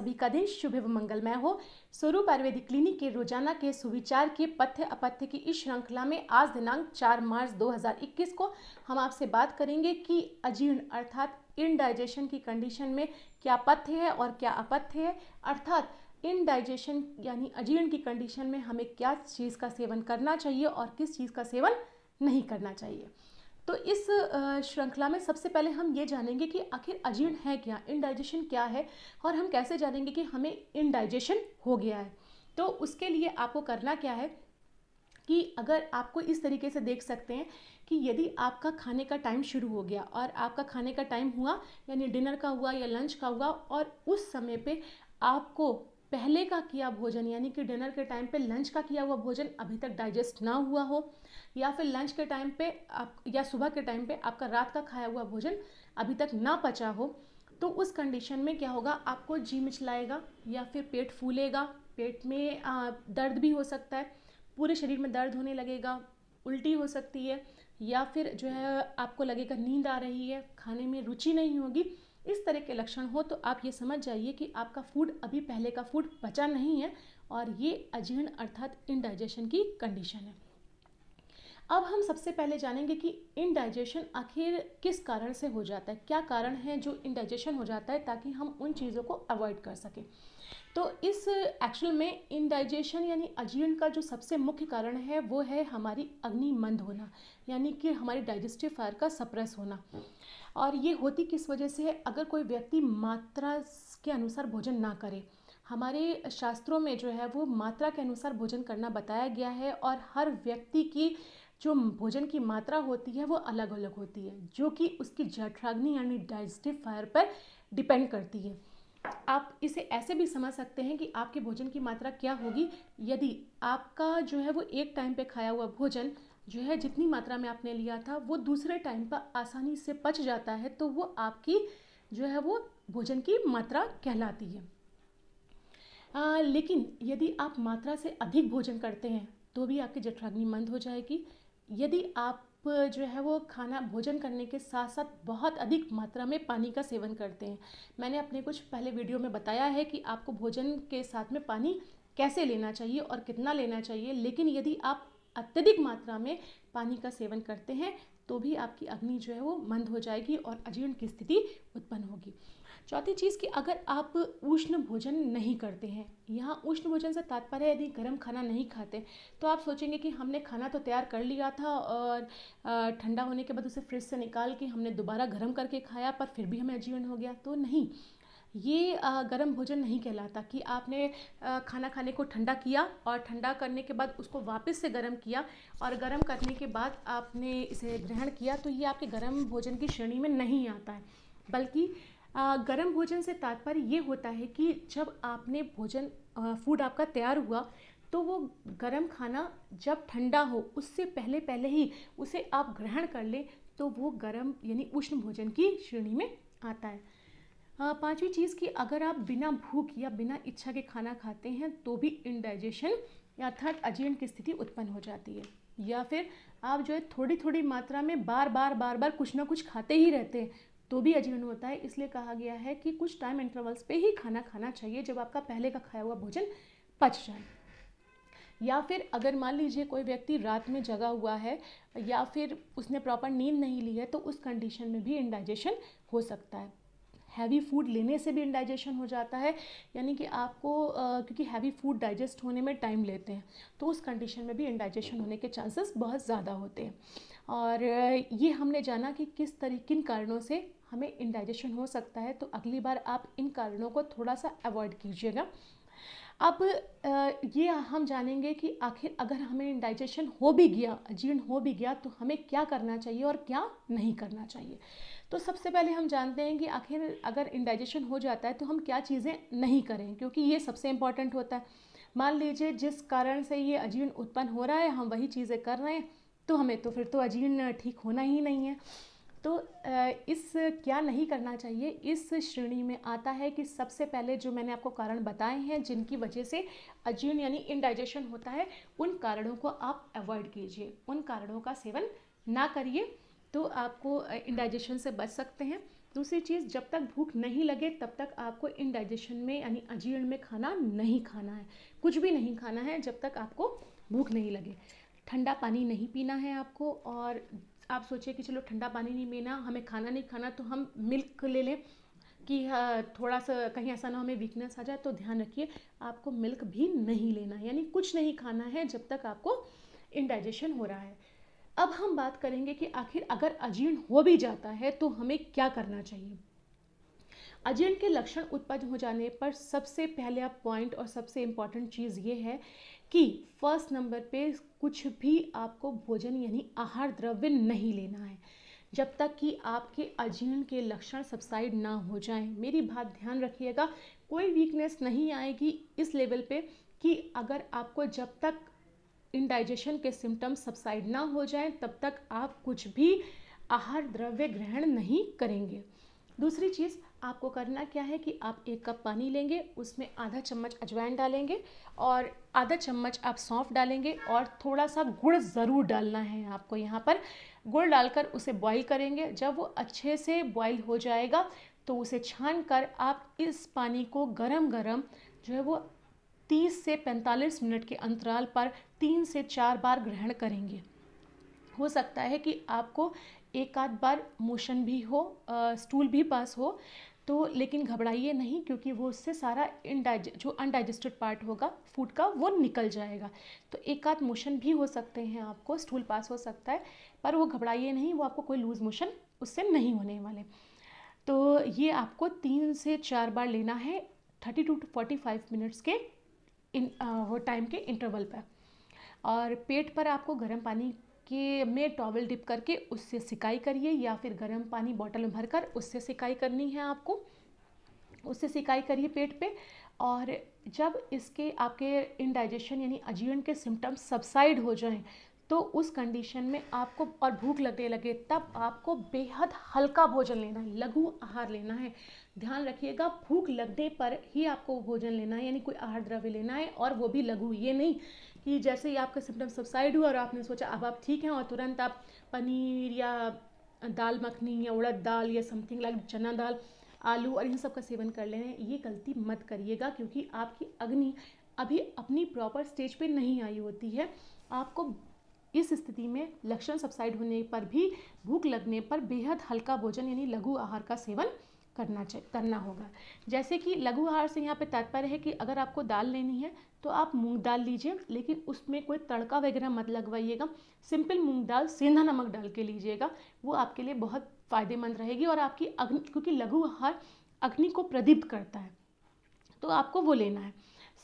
सभी का दिन शुभ एवं मंगलमय हो स्वरूप आयुर्वेदिक क्लिनिक के रोजाना के सुविचार के पथ्य अपथ्य की इस श्रृंखला में आज दिनांक 4 मार्च 2021 को हम आपसे बात करेंगे कि अजीर्ण अर्थात इनडाइजेशन की कंडीशन में क्या पथ्य है और क्या अपथ्य है अर्थात इनडाइजेशन यानी अजीर्ण की कंडीशन में हमें क्या चीज़ का सेवन करना चाहिए और किस चीज़ का सेवन नहीं करना चाहिए तो इस श्रृंखला में सबसे पहले हम ये जानेंगे कि आखिर अजीर्ण है क्या इनडाइजेशन क्या है और हम कैसे जानेंगे कि हमें इनडाइजेशन हो गया है तो उसके लिए आपको करना क्या है कि अगर आपको इस तरीके से देख सकते हैं कि यदि आपका खाने का टाइम शुरू हो गया और आपका खाने का टाइम हुआ यानी डिनर का हुआ या लंच का हुआ और उस समय पे आपको पहले का किया भोजन यानी कि डिनर के टाइम पे लंच का किया हुआ भोजन अभी तक डाइजेस्ट ना हुआ हो या फिर लंच के टाइम पे आप या सुबह के टाइम पे आपका रात का खाया हुआ भोजन अभी तक ना पचा हो तो उस कंडीशन में क्या होगा आपको जी मिचलाएगा या फिर पेट फूलेगा पेट में आ, दर्द भी हो सकता है पूरे शरीर में दर्द होने लगेगा उल्टी हो सकती है या फिर जो है आपको लगेगा नींद आ रही है खाने में रुचि नहीं होगी इस तरह के लक्षण हो तो आप ये समझ जाइए कि आपका फूड अभी पहले का फूड बचा नहीं है और ये अजीर्ण अर्थात इनडाइजेशन की कंडीशन है अब हम सबसे पहले जानेंगे कि इनडाइजेशन आखिर किस कारण से हो जाता है क्या कारण है जो इनडाइजेशन हो जाता है ताकि हम उन चीज़ों को अवॉइड कर सकें तो इस एक्चुअल में इनडाइजेशन यानी अजीर्ण का जो सबसे मुख्य कारण है वो है हमारी अग्नि मंद होना यानी कि हमारी डाइजेस्टिव फायर का सप्रेस होना और ये होती किस वजह से है अगर कोई व्यक्ति मात्रा के अनुसार भोजन ना करे हमारे शास्त्रों में जो है वो मात्रा के अनुसार भोजन करना बताया गया है और हर व्यक्ति की जो भोजन की मात्रा होती है वो अलग अलग होती है जो कि उसकी जठराग्नि यानी डाइजेस्टिव फायर पर डिपेंड करती है आप इसे ऐसे भी समझ सकते हैं कि आपके भोजन की मात्रा क्या होगी यदि आपका जो है वो एक टाइम पे खाया हुआ भोजन जो है जितनी मात्रा में आपने लिया था वो दूसरे टाइम पर आसानी से पच जाता है तो वो आपकी जो है वो भोजन की मात्रा कहलाती है आ, लेकिन यदि आप मात्रा से अधिक भोजन करते हैं तो भी आपकी जठराग्नि मंद हो जाएगी यदि आप जो है वो खाना भोजन करने के साथ साथ बहुत अधिक मात्रा में पानी का सेवन करते हैं मैंने अपने कुछ पहले वीडियो में बताया है कि आपको भोजन के साथ में पानी कैसे लेना चाहिए और कितना लेना चाहिए लेकिन यदि आप अत्यधिक मात्रा में पानी का सेवन करते हैं तो भी आपकी अग्नि जो है वो मंद हो जाएगी और अजीर्ण की स्थिति उत्पन्न होगी चौथी चीज़ कि अगर आप उष्ण भोजन नहीं करते हैं यहाँ उष्ण भोजन से तात्पर्य यदि गर्म खाना नहीं खाते तो आप सोचेंगे कि हमने खाना तो तैयार कर लिया था और ठंडा होने के बाद उसे फ्रिज से निकाल के हमने दोबारा गर्म करके खाया पर फिर भी हमें अजीर्ण हो गया तो नहीं ये गर्म भोजन नहीं कहलाता कि आपने खाना खाने को ठंडा किया और ठंडा करने के बाद उसको वापस से गर्म किया और गर्म करने के बाद आपने इसे ग्रहण किया तो ये आपके गर्म भोजन की श्रेणी में नहीं आता है बल्कि गर्म भोजन से तात्पर्य ये होता है कि जब आपने भोजन फूड आपका तैयार हुआ तो वो गर्म खाना जब ठंडा हो उससे पहले पहले ही उसे आप ग्रहण कर लें तो वो गर्म यानी उष्ण भोजन की श्रेणी में आता है पांचवी चीज़ कि अगर आप बिना भूख या बिना इच्छा के खाना खाते हैं तो भी इनडाइजेशन अर्थात अजीर्ण की स्थिति उत्पन्न हो जाती है या फिर आप जो है थोड़ी थोड़ी मात्रा में बार बार बार बार कुछ ना कुछ खाते ही रहते हैं तो भी अजीर्ण होता है इसलिए कहा गया है कि कुछ टाइम इंटरवल्स पे ही खाना खाना चाहिए जब आपका पहले का खाया हुआ भोजन पच जाए या फिर अगर मान लीजिए कोई व्यक्ति रात में जगा हुआ है या फिर उसने प्रॉपर नींद नहीं ली है तो उस कंडीशन में भी इंडाइजेशन हो सकता है हैवी फूड लेने से भी इनडाइजेशन हो जाता है यानी कि आपको आ, क्योंकि हैवी फूड डाइजेस्ट होने में टाइम लेते हैं तो उस कंडीशन में भी इनडाइजेशन होने के चांसेस बहुत ज़्यादा होते हैं और ये हमने जाना कि किस तरीके किन कारणों से हमें इनडाइजेशन हो सकता है तो अगली बार आप इन कारणों को थोड़ा सा अवॉइड कीजिएगा अब ये हम जानेंगे कि आखिर अगर हमें डाइजेशन हो भी गया अजीर्ण हो भी गया तो हमें क्या करना चाहिए और क्या नहीं करना चाहिए तो सबसे पहले हम जानते हैं कि आखिर अगर इंडाइजेशन हो जाता है तो हम क्या चीज़ें नहीं करें क्योंकि ये सबसे इम्पॉर्टेंट होता है मान लीजिए जिस कारण से ये अजीर्ण उत्पन्न हो रहा है हम वही चीज़ें कर रहे हैं तो हमें तो फिर तो अजीर्ण ठीक होना ही नहीं है तो इस क्या नहीं करना चाहिए इस श्रेणी में आता है कि सबसे पहले जो मैंने आपको कारण बताए हैं जिनकी वजह से अजीर्ण यानी इनडाइजेशन होता है उन कारणों को आप अवॉइड कीजिए उन कारणों का सेवन ना करिए तो आपको इनडाइजेशन से बच सकते हैं दूसरी चीज़ जब तक भूख नहीं लगे तब तक आपको इनडाइजेशन में यानी अजीर्ण में खाना नहीं खाना है कुछ भी नहीं खाना है जब तक आपको भूख नहीं लगे ठंडा पानी नहीं पीना है आपको और आप सोचिए कि चलो ठंडा पानी नहीं पीना हमें खाना नहीं खाना तो हम मिल्क ले लें कि थोड़ा सा कहीं ऐसा ना हमें वीकनेस आ जाए तो ध्यान रखिए आपको मिल्क भी नहीं लेना है यानी कुछ नहीं खाना है जब तक आपको इनडाइजेशन हो रहा है अब हम बात करेंगे कि आखिर अगर अजीर्ण हो भी जाता है तो हमें क्या करना चाहिए अजीर्ण के लक्षण उत्पन्न हो जाने पर सबसे पहले पॉइंट और सबसे इम्पॉर्टेंट चीज़ ये है कि फर्स्ट नंबर पे कुछ भी आपको भोजन यानी आहार द्रव्य नहीं लेना है जब तक कि आपके अजीर्ण के लक्षण सबसाइड ना हो जाएं मेरी बात ध्यान रखिएगा कोई वीकनेस नहीं आएगी इस लेवल पे कि अगर आपको जब तक इनडाइजेशन के सिम्टम्स सबसाइड ना हो जाएं तब तक आप कुछ भी आहार द्रव्य ग्रहण नहीं करेंगे दूसरी चीज़ आपको करना क्या है कि आप एक कप पानी लेंगे उसमें आधा चम्मच अजवाइन डालेंगे और आधा चम्मच आप सौंफ डालेंगे और थोड़ा सा गुड़ ज़रूर डालना है आपको यहाँ पर गुड़ डालकर उसे बॉईल करेंगे जब वो अच्छे से बॉईल हो जाएगा तो उसे छान कर आप इस पानी को गरम गरम जो है वो 30 से 45 मिनट के अंतराल पर तीन से चार बार ग्रहण करेंगे हो सकता है कि आपको एक आध बार मोशन भी हो आ, स्टूल भी पास हो तो लेकिन घबराइए नहीं क्योंकि वो उससे सारा इनडाइज जो अनडाइजेस्टेड पार्ट होगा फूड का वो निकल जाएगा तो एक आध मोशन भी हो सकते हैं आपको स्टूल पास हो सकता है पर वो घबराइए नहीं वो आपको कोई लूज़ मोशन उससे नहीं होने वाले तो ये आपको तीन से चार बार लेना है thirty two to forty five minutes के इन आ, वो टाइम के इंटरवल पर और पेट पर आपको गर्म पानी कि में टॉवल डिप करके उससे सिकाई करिए या फिर गर्म पानी बॉटल में भरकर उससे सिकाई करनी है आपको उससे सिकाई करिए पेट पे और जब इसके आपके इनडाइजेशन यानी अजीर्ण के सिम्टम्स सबसाइड हो जाएं तो उस कंडीशन में आपको और भूख लगने लगे तब आपको बेहद हल्का भोजन लेना है लघु आहार लेना है ध्यान रखिएगा भूख लगने पर ही आपको भोजन लेना है यानी कोई आहार द्रव्य लेना है और वो भी लघु ये नहीं कि जैसे ही आपका सिम्टम सबसाइड हुआ और आपने सोचा अब आप ठीक हैं और तुरंत आप पनीर या दाल मखनी या उड़द दाल या समथिंग लाइक चना दाल आलू और इन सब का सेवन कर लें ये गलती मत करिएगा क्योंकि आपकी अग्नि अभी अपनी प्रॉपर स्टेज पे नहीं आई होती है आपको इस स्थिति में लक्षण सब्साइड होने पर भी भूख लगने पर बेहद हल्का भोजन यानी लघु आहार का सेवन करना चाहिए करना होगा जैसे कि लघु आहार से यहाँ पे तात्पर्य है कि अगर आपको दाल लेनी है तो आप मूंग दाल लीजिए लेकिन उसमें कोई तड़का वगैरह मत लगवाइएगा सिंपल मूंग दाल सेंधा नमक डाल के लीजिएगा वो आपके लिए बहुत फ़ायदेमंद रहेगी और आपकी अग्नि क्योंकि लघु आहार अग्नि को प्रदीप्त करता है तो आपको वो लेना है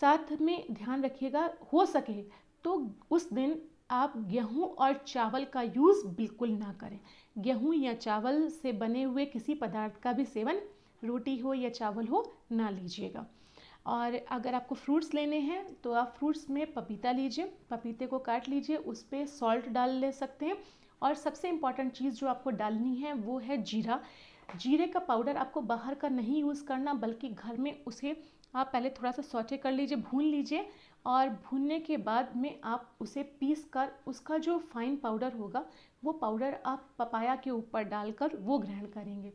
साथ में ध्यान रखिएगा हो सके तो उस दिन आप गेहूं और चावल का यूज़ बिल्कुल ना करें गेहूं या चावल से बने हुए किसी पदार्थ का भी सेवन रोटी हो या चावल हो ना लीजिएगा और अगर आपको फ्रूट्स लेने हैं तो आप फ्रूट्स में पपीता लीजिए पपीते को काट लीजिए उस पर सॉल्ट डाल ले सकते हैं और सबसे इम्पॉर्टेंट चीज़ जो आपको डालनी है वो है जीरा जीरे का पाउडर आपको बाहर का नहीं यूज़ करना बल्कि घर में उसे आप पहले थोड़ा सा सोटे कर लीजिए भून लीजिए और भूनने के बाद में आप उसे पीस कर उसका जो फाइन पाउडर होगा वो पाउडर आप पपाया के ऊपर डालकर वो ग्रहण करेंगे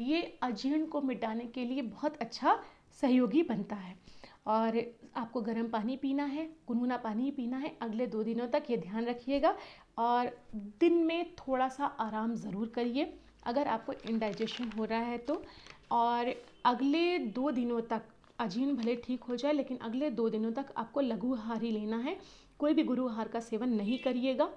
ये अजीर्ण को मिटाने के लिए बहुत अच्छा सहयोगी बनता है और आपको गर्म पानी पीना है गुनगुना पानी पीना है अगले दो दिनों तक ये ध्यान रखिएगा और दिन में थोड़ा सा आराम ज़रूर करिए अगर आपको इनडाइजेशन हो रहा है तो और अगले दो दिनों तक अजीर्ण भले ठीक हो जाए लेकिन अगले दो दिनों तक आपको लघु आहार ही लेना है कोई भी गुरु आहार का सेवन नहीं करिएगा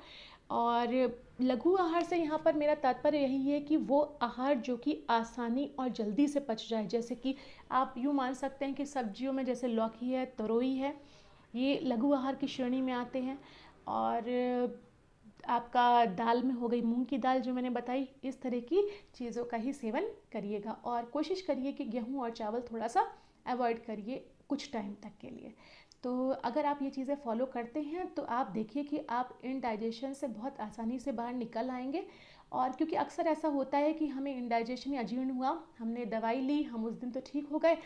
और लघु आहार से यहाँ पर मेरा तात्पर्य यही है कि वो आहार जो कि आसानी और जल्दी से पच जाए जैसे कि आप यूँ मान सकते हैं कि सब्जियों में जैसे लौकी है तरोई है ये लघु आहार की श्रेणी में आते हैं और आपका दाल में हो गई मूंग की दाल जो मैंने बताई इस तरह की चीज़ों का ही सेवन करिएगा और कोशिश करिए कि गेहूं और चावल थोड़ा सा अवॉइड करिए कुछ टाइम तक के लिए तो अगर आप ये चीज़ें फॉलो करते हैं तो आप देखिए कि आप इनडाइजेशन से बहुत आसानी से बाहर निकल आएंगे और क्योंकि अक्सर ऐसा होता है कि हमें इनडाइजेशन या अजीर्ण हुआ हमने दवाई ली हम उस दिन तो ठीक हो गए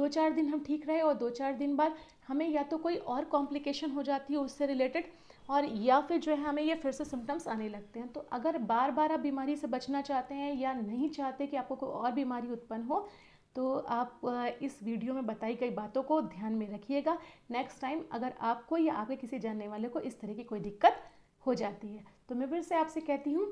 दो चार दिन हम ठीक रहे और दो चार दिन बाद हमें या तो कोई और कॉम्प्लिकेशन हो जाती है उससे रिलेटेड और या फिर जो है हमें ये फिर से सिम्टम्स आने लगते हैं तो अगर बार बार आप बीमारी से बचना चाहते हैं या नहीं चाहते कि आपको कोई और बीमारी उत्पन्न हो तो आप इस वीडियो में बताई गई बातों को ध्यान में रखिएगा नेक्स्ट टाइम अगर आपको या आपके किसी जानने वाले को इस तरह की कोई दिक्कत हो जाती है तो मैं फिर से आपसे कहती हूँ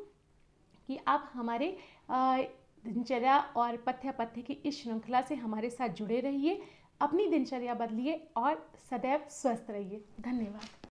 कि आप हमारे दिनचर्या और पथ्य पथ्य की इस श्रृंखला से हमारे साथ जुड़े रहिए अपनी दिनचर्या बदलिए और सदैव स्वस्थ रहिए धन्यवाद